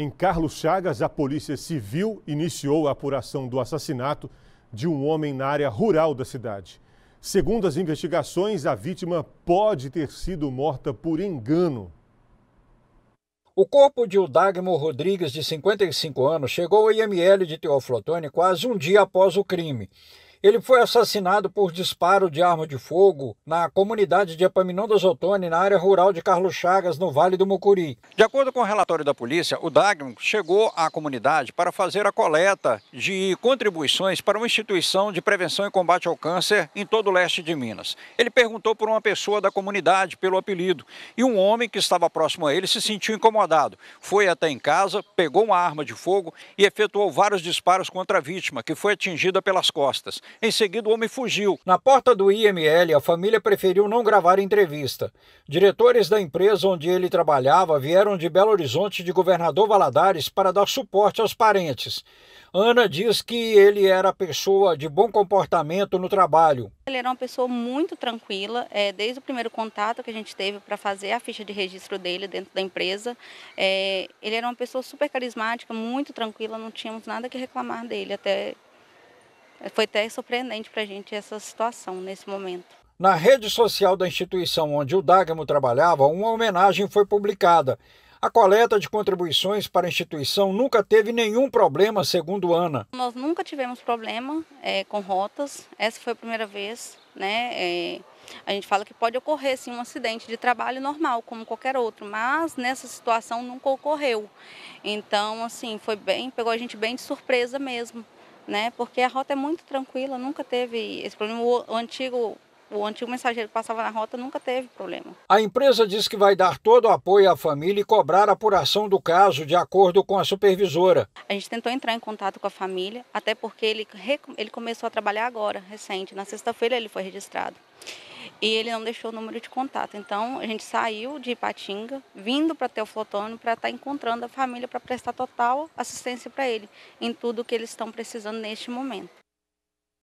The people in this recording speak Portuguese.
Em Carlos Chagas, a Polícia Civil iniciou a apuração do assassinato de um homem na área rural da cidade. Segundo as investigações, a vítima pode ter sido morta por engano. O corpo de Udagmo Rodrigues, de 55 anos, chegou ao IML de Teoflotone quase um dia após o crime. Ele foi assassinado por disparo de arma de fogo na comunidade de Epaminondas Otoni, na área rural de Carlos Chagas, no Vale do Mucuri. De acordo com o relatório da polícia, o Dagno chegou à comunidade para fazer a coleta de contribuições para uma instituição de prevenção e combate ao câncer em todo o leste de Minas. Ele perguntou por uma pessoa da comunidade pelo apelido e um homem que estava próximo a ele se sentiu incomodado. Foi até em casa, pegou uma arma de fogo e efetuou vários disparos contra a vítima, que foi atingida pelas costas. Em seguida, o homem fugiu. Na porta do IML, a família preferiu não gravar entrevista. Diretores da empresa onde ele trabalhava vieram de Belo Horizonte de Governador Valadares para dar suporte aos parentes. Ana diz que ele era pessoa de bom comportamento no trabalho. Ele era uma pessoa muito tranquila, é, desde o primeiro contato que a gente teve para fazer a ficha de registro dele dentro da empresa. É, ele era uma pessoa super carismática, muito tranquila, não tínhamos nada que reclamar dele até foi até surpreendente para a gente essa situação nesse momento. Na rede social da instituição onde o Dagamo trabalhava, uma homenagem foi publicada. A coleta de contribuições para a instituição nunca teve nenhum problema, segundo Ana. Nós nunca tivemos problema é, com rotas, essa foi a primeira vez. Né? É, a gente fala que pode ocorrer sim, um acidente de trabalho normal, como qualquer outro, mas nessa situação nunca ocorreu. Então, assim, foi bem, pegou a gente bem de surpresa mesmo né? Porque a rota é muito tranquila, nunca teve esse problema. O, antigo o antigo mensageiro que passava na rota nunca teve problema. A empresa diz que vai dar todo o apoio à família e cobrar a apuração do caso de acordo com a supervisora. A gente tentou entrar em contato com a família, até porque ele, ele começou a trabalhar agora, recente. Na sexta-feira ele foi registrado e ele não deixou o número de contato. Então a gente saiu de Ipatinga, vindo para Teoflotônio para estar tá encontrando a família para prestar total assistência para ele em tudo que eles estão precisando neste momento.